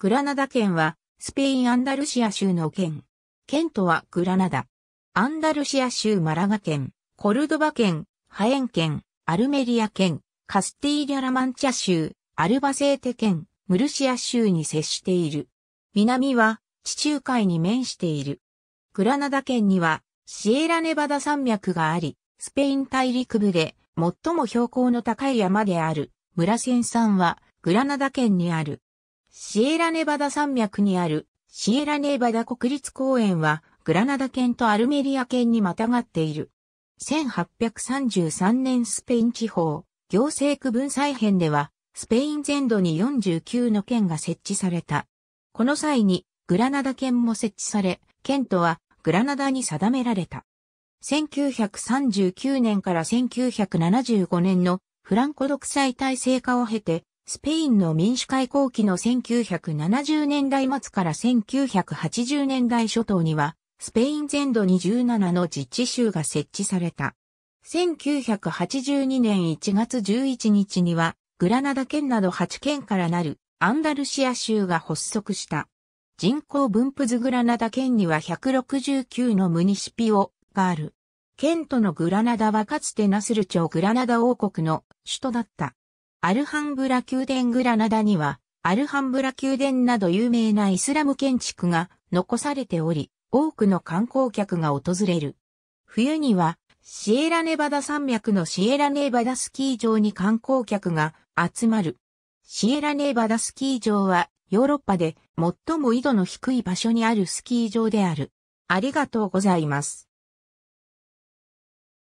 グラナダ県は、スペイン・アンダルシア州の県。県とはグラナダ。アンダルシア州マラガ県、コルドバ県、ハエン県、アルメリア県、カスティーリャ・ラマンチャ州、アルバセーテ県、ムルシア州に接している。南は、地中海に面している。グラナダ県には、シエラネバダ山脈があり、スペイン大陸部で最も標高の高い山である、村セン山は、グラナダ県にある。シエラネバダ山脈にあるシエラネバダ国立公園はグラナダ県とアルメリア県にまたがっている。1833年スペイン地方行政区分再編ではスペイン全土に49の県が設置された。この際にグラナダ県も設置され、県とはグラナダに定められた。1939年から1975年のフランコ独裁体制化を経てスペインの民主開港期の1970年代末から1980年代初頭には、スペイン全土に17の自治州が設置された。1982年1月11日には、グラナダ県など8県からなるアンダルシア州が発足した。人口分布図グラナダ県には169のムニシピオがある。県とのグラナダはかつてナスル朝グラナダ王国の首都だった。アルハンブラ宮殿グラナダには、アルハンブラ宮殿など有名なイスラム建築が残されており、多くの観光客が訪れる。冬には、シエラネバダ山脈のシエラネバダスキー場に観光客が集まる。シエラネバダスキー場はヨーロッパで最も緯度の低い場所にあるスキー場である。ありがとうございます。